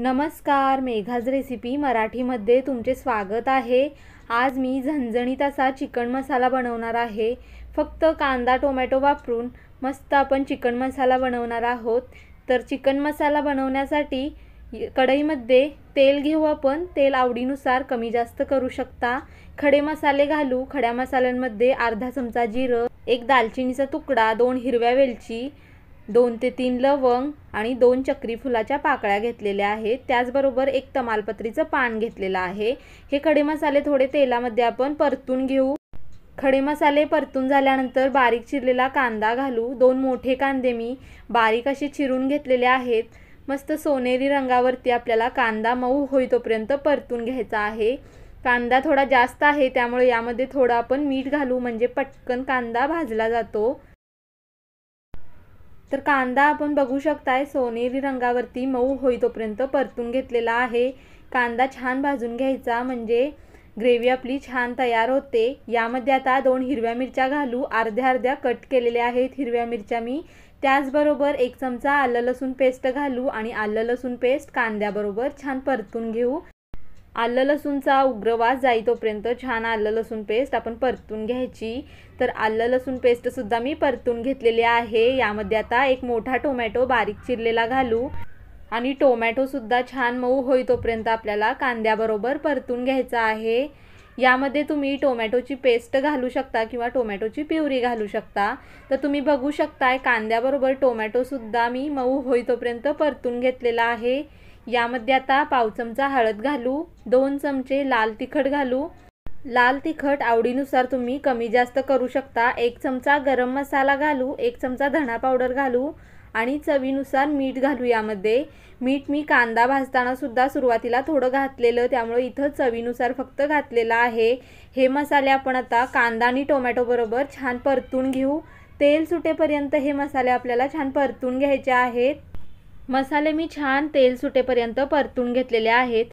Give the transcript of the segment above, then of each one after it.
नमस्कार मेघाज रेसिपी मराठीमध्ये तुमचे स्वागत आहे आज मी झणझणीत असा चिकन मसाला बनवणार आहे फक्त कांदा टोमॅटो वापरून मस्त आपण चिकन मसाला बनवणार आहोत तर चिकन मसाला बनवण्यासाठी कढईमध्ये तेल घेऊ आपण तेल आवडीनुसार कमी जास्त करू शकता खडे मसाले घालू खड्या मसाल्यांमध्ये अर्धा चमचा जिरं एक दालचिनीचा तुकडा दोन हिरव्या वेलची दोन ते तीन लवंग आणि दोन फुलाच्या पाकळ्या घेतलेल्या आहेत त्याचबरोबर एक तमालपत्रीचं पान घेतलेलं आहे हे खडे मसाले थोडे तेलामध्ये आपण परतून घेऊ खडे मसाले परतून झाल्यानंतर बारीक चिरलेला कांदा घालू दोन मोठे कांदे मी बारीक असे चिरून घेतलेले आहेत मस्त सोनेरी रंगावरती आपल्याला कांदा मऊ होई तोपर्यंत परतून घ्यायचा आहे कांदा थोडा जास्त आहे त्यामुळे यामध्ये थोडं आपण मीठ घालू म्हणजे पटकन कांदा भाजला जातो तर कांदा आपण बघू शकताय सोनेरी रंगावरती मऊ होई तोपर्यंत परतून घेतलेला आहे कांदा छान भाजून घ्यायचा म्हणजे ग्रेव्ही आपली छान तयार होते यामध्ये आता दोन हिरव्या मिरच्या घालू अर्ध्या अर्ध्या कट केलेल्या आहेत हिरव्या मिरच्या मी त्याचबरोबर एक चमचा आलं लसूण पेस्ट घालू आणि आलं लसूण पेस्ट कांद्याबरोबर छान परतून घेऊ आलं लसूणचा उग्र वास जाई तोपर्यंत छान आलं लसूण पेस्ट आपण परतून घ्यायची तर आलं लसूण पेस्टसुद्धा मी परतून घेतलेली आहे यामध्ये आता एक मोठा टोमॅटो बारीक चिरलेला घालू आणि टोमॅटोसुद्धा छान मऊ होई तोपर्यंत आपल्याला कांद्याबरोबर परतून घ्यायचा आहे यामध्ये तुम्ही टोमॅटोची पेस्ट घालू शकता किंवा टोमॅटोची प्युरी घालू शकता तर तुम्ही बघू शकताय कांद्याबरोबर टोमॅटोसुद्धा मी मऊ होई तोपर्यंत परतून घेतलेला आहे यामध्ये आता पाव चमचा हळद घालू दोन चमचे लाल तिखट घालू लाल तिखट आवडीनुसार तुम्ही कमी जास्त करू शकता एक चमचा गरम मसाला घालू एक चमचा धणा पावडर घालू आणि चवीनुसार मीठ घालू यामध्ये मीठ मी कांदा भाजताना सुद्धा सुरुवातीला थोडं घातलेलं त्यामुळे इथं चवीनुसार फक्त घातलेलं आहे हे मसाले आपण आता कांदा आणि टोमॅटोबरोबर छान परतून घेऊ तेल सुटेपर्यंत हे मसाले आपल्याला छान परतून घ्यायचे आहेत मसाले मी छान तेल सुटेपर्यंत परतून घेतलेले आहेत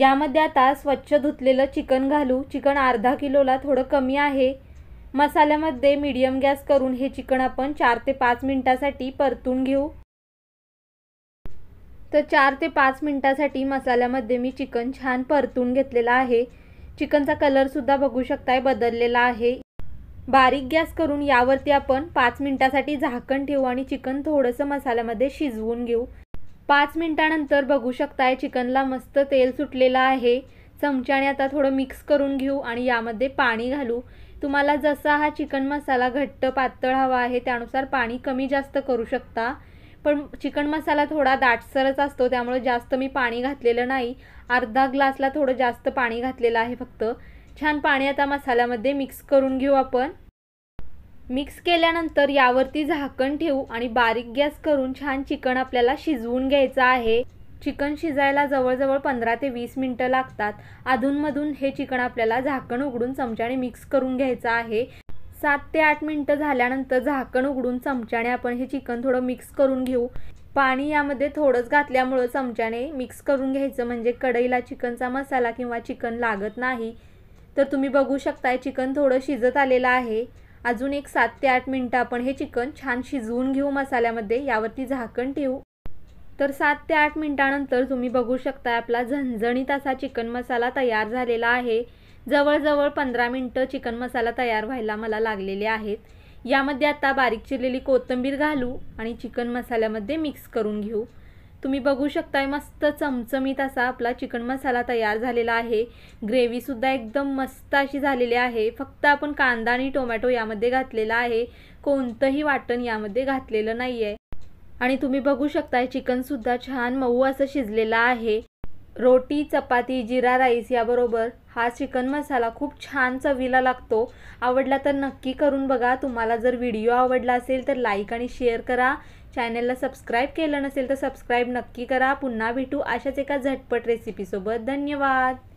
यामध्ये आता स्वच्छ धुतलेलं चिकन घालू चिकन अर्धा किलोला थोडं कमी आहे मसाल्यामध्ये मीडियम गॅस करून हे चिकन आपण चार ते पाच मिनटासाठी परतून घेऊ तर चार ते पाच मिनटासाठी मसाल्यामध्ये मी चिकन छान परतून घेतलेलं आहे चिकनचा कलरसुद्धा बघू शकताय बदललेला आहे बारीक गॅस करून यावरती आपण पाच मिनिटासाठी झाकण ठेवू आणि चिकन थोडंसं मसाल्यामध्ये शिजवून घेऊ पाच मिनटानंतर बघू शकताय चिकनला मस्त तेल सुटलेलं आहे चमच्याने आता थोडं मिक्स करून घेऊ आणि यामध्ये पाणी घालू तुम्हाला जसा हा चिकन मसाला घट्ट पातळ हवा आहे त्यानुसार पाणी कमी जास्त करू शकता पण चिकन मसाला थोडा दाटसरच असतो त्यामुळे जास्त मी पाणी घातलेलं नाही अर्धा ग्लासला थोडं जास्त पाणी घातलेलं आहे फक्त छान पाणी आता मसाल्यामध्ये मिक्स करून घेऊ आपण मिक्स केल्यानंतर यावरती झाकण ठेवू आणि बारीक गॅस करून छान चिकन आपल्याला शिजवून घ्यायचं आहे चिकन शिजायला जवळजवळ पंधरा ते वीस मिनटं लागतात अधूनमधून हे चिकन आपल्याला झाकण उघडून चमच्याने मिक्स करून घ्यायचं आहे सात ते आठ मिनटं झाल्यानंतर झाकण उघडून चमच्याने आपण हे चिकन थोडं मिक्स करून घेऊ पाणी यामध्ये थोडंच घातल्यामुळं चमच्याने मिक्स करून घ्यायचं म्हणजे कढईला चिकनचा मसाला किंवा चिकन लागत नाही तर तुम्ही बघू शकताय चिकन थोडं शिजत आलेलं आहे अजून एक सात ते आठ मिनटं आपण हे चिकन छान शिजवून घेऊ मसाल्यामध्ये यावरती झाकण ठेवू तर सात ते आठ मिनटानंतर तुम्ही बघू शकता आपला झणझणीत असा चिकन मसाला तयार झालेला आहे जवळजवळ पंधरा मिनटं चिकन मसाला तयार व्हायला मला लागलेले आहेत यामध्ये आता बारीक चिरलेली कोथिंबीर घालू आणि चिकन मसाल्यामध्ये मिक्स करून घेऊ तुम्ही बघू शकताय मस्त चमचमीत असा आपला चिकन मसाला तयार झालेला आहे ग्रेव्हीसुद्धा एकदम मस्त अशी झालेली आहे फक्त आपण कांदा आणि टोमॅटो यामध्ये घातलेला आहे कोणतंही वाटण यामध्ये घातलेलं नाही आहे आणि तुम्ही बघू शकताय चिकनसुद्धा छान मऊ असं शिजलेलं आहे रोटी चपाती जिरा राईस याबरोबर हा चिकन मसाला खूप छान चवीला लागतो आवडला तर नक्की करून बघा तुम्हाला जर व्हिडिओ आवडला असेल तर लाईक आणि शेअर करा चॅनलला सबस्क्राईब केलं नसेल तर सबस्क्राईब नक्की करा पुन्हा भेटू अशाच एका झटपट रेसिपीसोबत धन्यवाद